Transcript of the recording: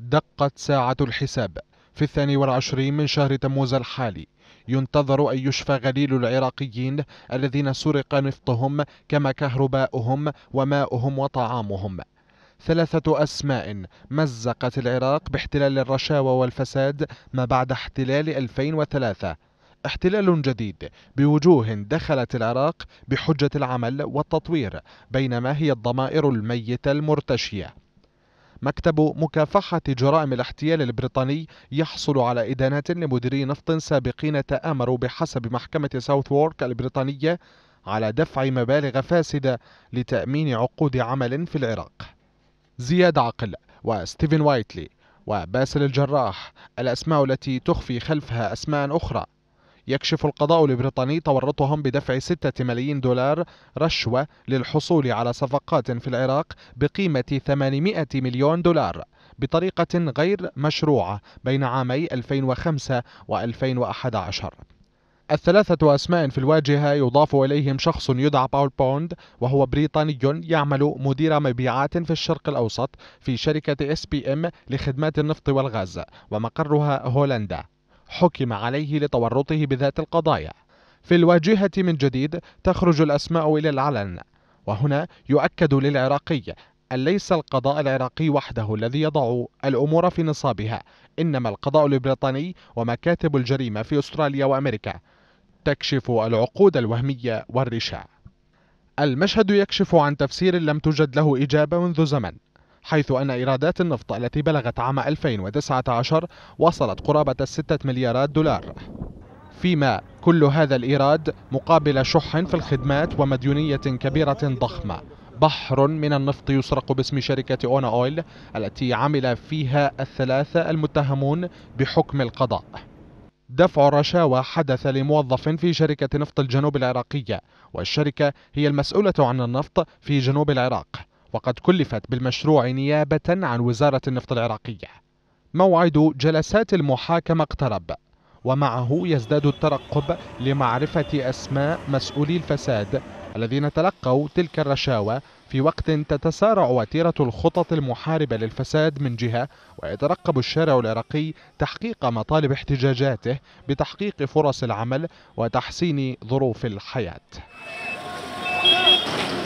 دقت ساعة الحساب في الثاني والعشرين من شهر تموز الحالي ينتظر أن يشفى غليل العراقيين الذين سرق نفطهم كما كهرباؤهم وماؤهم وطعامهم ثلاثة أسماء مزقت العراق باحتلال الرشاوى والفساد ما بعد احتلال 2003 احتلال جديد بوجوه دخلت العراق بحجة العمل والتطوير بينما هي الضمائر الميتة المرتشية مكتب مكافحة جرائم الاحتيال البريطاني يحصل على إدانات لمديري نفط سابقين تآمروا بحسب محكمة ساوث وورك البريطانية على دفع مبالغ فاسدة لتأمين عقود عمل في العراق زياد عقل وستيفن وايتلي وباسل الجراح الأسماء التي تخفي خلفها أسماء أخرى يكشف القضاء البريطاني تورطهم بدفع 6 ملايين دولار رشوة للحصول على صفقات في العراق بقيمة 800 مليون دولار بطريقة غير مشروعة بين عامي 2005 و2011 الثلاثة أسماء في الواجهة يضاف إليهم شخص يدعى باول بوند وهو بريطاني يعمل مدير مبيعات في الشرق الأوسط في شركة اس بي ام لخدمات النفط والغاز ومقرها هولندا حكم عليه لتورطه بذات القضايا في الواجهة من جديد تخرج الأسماء إلى العلن وهنا يؤكد للعراقي أن ليس القضاء العراقي وحده الذي يضع الأمور في نصابها إنما القضاء البريطاني ومكاتب الجريمة في أستراليا وأمريكا تكشف العقود الوهمية والرشا المشهد يكشف عن تفسير لم توجد له إجابة منذ زمن حيث أن إيرادات النفط التي بلغت عام 2019 وصلت قرابة 6 مليارات دولار فيما كل هذا الإيراد مقابل شح في الخدمات ومديونية كبيرة ضخمة بحر من النفط يسرق باسم شركة أونا أويل التي عمل فيها الثلاثة المتهمون بحكم القضاء دفع الرشاوى حدث لموظف في شركة نفط الجنوب العراقية والشركة هي المسؤولة عن النفط في جنوب العراق وقد كلفت بالمشروع نيابة عن وزارة النفط العراقية موعد جلسات المحاكمة اقترب ومعه يزداد الترقب لمعرفة أسماء مسؤولي الفساد الذين تلقوا تلك الرشاوى في وقت تتسارع وتيرة الخطط المحاربة للفساد من جهة ويترقب الشارع العراقي تحقيق مطالب احتجاجاته بتحقيق فرص العمل وتحسين ظروف الحياة